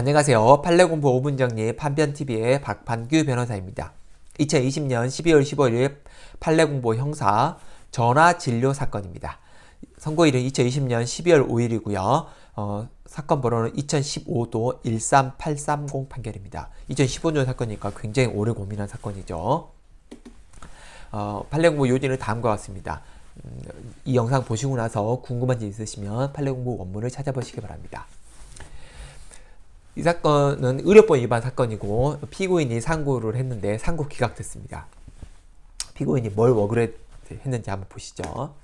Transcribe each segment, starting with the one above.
안녕하세요. 판례공부 5분 정리 판변TV의 박판규 변호사입니다. 2020년 12월 15일 판례공부 형사 전화진료 사건입니다. 선고일은 2020년 12월 5일이고요. 어, 사건 번호는 2015도 13830 판결입니다. 2015년 사건이니까 굉장히 오래 고민한 사건이죠. 어, 판례공부 요지는 다음과 같습니다. 음, 이 영상 보시고 나서 궁금한 점 있으시면 판례공부 원문을 찾아보시기 바랍니다. 이 사건은 의료법 위반 사건이고 피고인이 상고를 했는데 상고 기각됐습니다. 피고인이 뭘 억울해 했는지 한번 보시죠.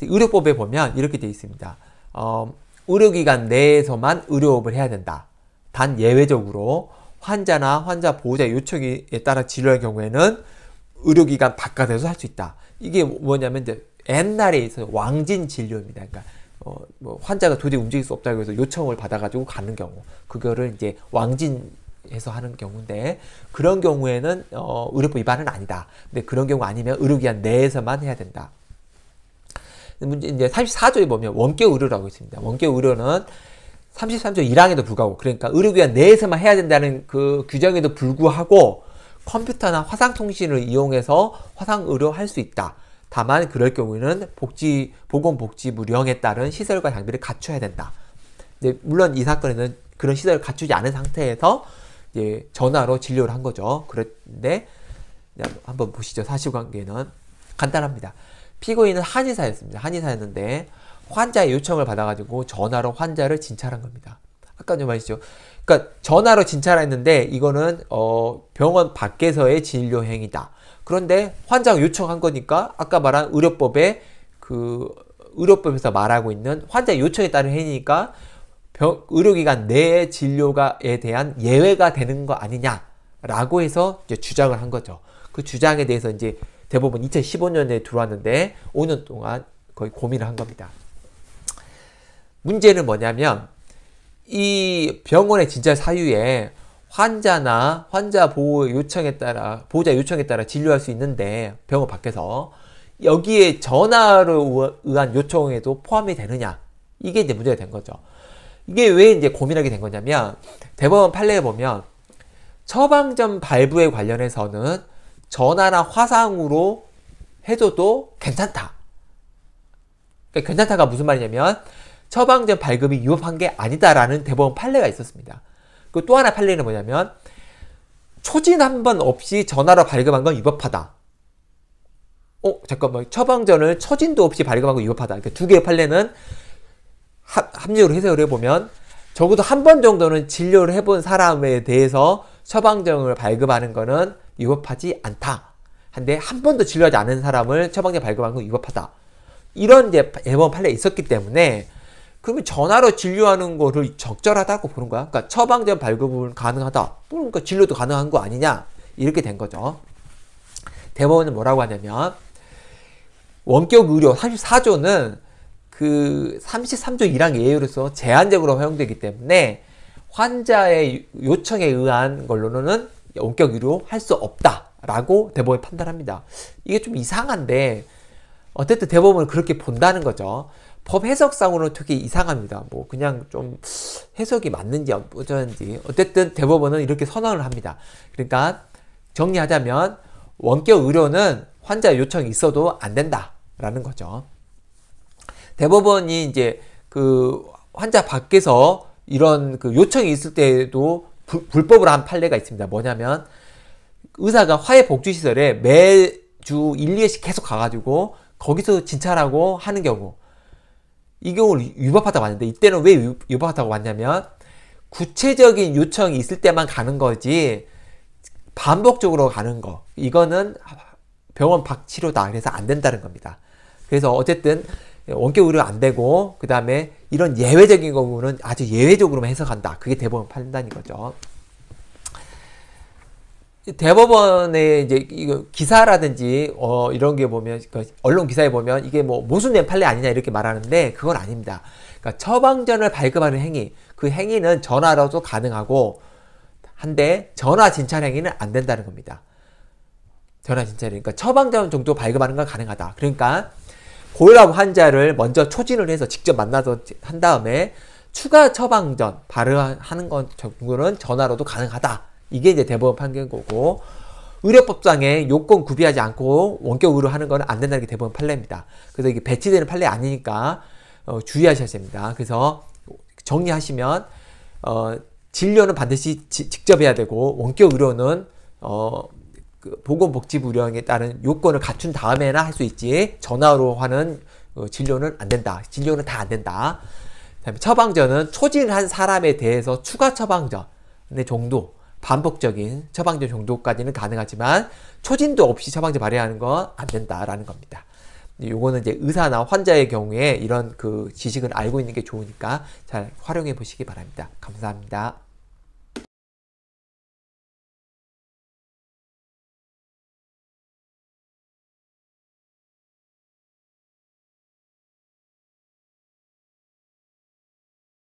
의료법에 보면 이렇게 되어 있습니다. 어, 의료기관 내에서만 의료업을 해야 된다. 단 예외적으로 환자나 환자 보호자 요청에 따라 진료할 경우에는 의료기관 바깥에서 할 수 있다. 이게 뭐냐면 이제 옛날에 있어 왕진 진료입니다. 그러니까 뭐 환자가 도저히 움직일 수 없다고 해서 요청을 받아가지고 가는 경우 그거를 이제 왕진 해서 하는 경우인데 그런 경우에는 어, 의료법 위반은 아니다. 근데 그런 경우 아니면 의료기관 내에서만 해야 된다. 문제 이제 34조에 보면 원격 의료라고 있습니다. 원격 의료는 33조 1항에도 불구하고 그러니까 의료기관 내에서만 해야 된다는 그 규정에도 불구하고 컴퓨터나 화상통신을 이용해서 화상의료 할 수 있다. 다만 그럴 경우에는 복지 보건복지부령에 따른 시설과 장비를 갖춰야 된다. 이제 물론 이 사건에는 그런 시설을 갖추지 않은 상태에서 이제 전화로 진료를 한 거죠. 그런데 한번 보시죠. 사실관계는 간단합니다. 피고인은 한의사였습니다. 한의사였는데 환자의 요청을 받아가지고 전화로 환자를 진찰한 겁니다. 아까 좀 말했죠. 그러니까 전화로 진찰했는데 이거는 어 병원 밖에서의 진료 행위다. 그런데 환자가 요청한 거니까 아까 말한 의료법에 그 의료법에서 말하고 있는 환자 요청에 따른 행위니까 병, 의료기관 내 진료가에 대한 예외가 되는 거 아니냐라고 해서 이제 주장을 한 거죠. 그 주장에 대해서 이제 대법원 2015년에 들어왔는데 5년 동안 거의 고민을 한 겁니다. 문제는 뭐냐면 이 병원의 진짜 사유에 환자나 환자 보호 요청에 따라 보호자 요청에 따라 진료할 수 있는데 병원 밖에서 여기에 전화로 의한 요청에도 포함이 되느냐 이게 이제 문제가 된 거죠. 이게 왜 이제 고민하게 된 거냐면 대법원 판례에 보면 처방전 발부에 관련해서는 전화나 화상으로 해줘도 괜찮다. 그러니까 괜찮다가 무슨 말이냐면 처방전 발급이 위법한 게 아니다라는 대법원 판례가 있었습니다. 그또 하나 판례는 뭐냐면 초진 한 번 없이 전화로 발급한 건 위법하다. 어 잠깐만 처방전을 초진도 없이 발급한 건 위법하다. 그러니까 개의 판례는 하, 합리적으로 해석을 해보면 적어도 한 번 정도는 진료를 해본 사람에 대해서 처방전을 발급하는 거는 위법하지 않다. 한데 한 번도 진료하지 않은 사람을 처방전 발급하건 위법하다. 이런 이제 앨범 판례 있었기 때문에 그러면 전화로 진료하는 거를 적절하다고 보는 거야. 그러니까 처방전 발급은 가능하다. 그러니까 진료도 가능한 거 아니냐. 이렇게 된 거죠. 대법원은 뭐라고 하냐면 원격 의료 34조는 그 33조 1항 예외로서 제한적으로 허용되기 때문에 환자의 요청에 의한 걸로는 원격 의료 할 수 없다라고 대법원이 판단합니다. 이게 좀 이상한데 어쨌든 대법원은 그렇게 본다는 거죠. 법 해석상으로는 되게 이상합니다. 뭐 그냥 좀 해석이 맞는지 어쩌는지 어쨌든 대법원은 이렇게 선언을 합니다. 그러니까 정리하자면 원격 의료는 환자 요청이 있어도 안 된다라는 거죠. 대법원이 이제 그 환자 밖에서 이런 그 요청이 있을 때에도 부, 불법으한 판례가 있습니다. 뭐냐면 의사가 화해복지시설에 매주 1, 2회씩 계속 가가지고 거기서 진찰하고 하는 경우 이경우 위법하다고 봤는데 이때는 왜 위법하다고 봤냐면 구체적인 요청이 있을 때만 가는 거지 반복적으로 가는 거 이거는 병원 박치료다 그래서 안 된다는 겁니다. 그래서 어쨌든 원격 의료 안 되고 그 다음에 이런 예외적인 경우는 아주 예외적으로만 해석한다. 그게 대법원 판단인 거죠. 대법원의 이제 이거 기사라든지 어 이런 게 보면 그 언론 기사에 보면 이게 뭐 모순된 판례 아니냐 이렇게 말하는데 그건 아닙니다. 그러니까 처방전을 발급하는 행위 그 행위는 전화로도 가능하고 한데 전화 진찰 행위는 안 된다는 겁니다. 전화 진찰 그러니까 처방전 정도 발급하는 건 가능하다. 그러니까 고혈압 환자를 먼저 초진을 해서 직접 만나서 한 다음에 추가 처방전 발효하는 건 정도는 전화로도 가능하다. 이게 이제 대법원 판결인 거고 의료법상에 요건 구비하지 않고 원격 의료 하는 거는 안 된다는 게 대법원 판례입니다. 그래서 이게 배치되는 판례 아니니까 어, 주의하셔야 됩니다. 그래서 정리하시면 어, 진료는 반드시 지, 직접 해야 되고 원격 의료는 어, 그 보건복지부 령에 따른 요건을 갖춘 다음에나 할 수 있지 전화로 하는 어, 진료는 안 된다. 진료는 다 안 된다. 처방전은 초진한 사람에 대해서 추가 처방전의 정도 반복적인 처방전 정도까지는 가능하지만 초진도 없이 처방제발휘하는건 안 된다라는 겁니다. 요거는 이제 의사나 환자의 경우에 이런 그 지식을 알고 있는 게 좋으니까 잘 활용해 보시기 바랍니다. 감사합니다.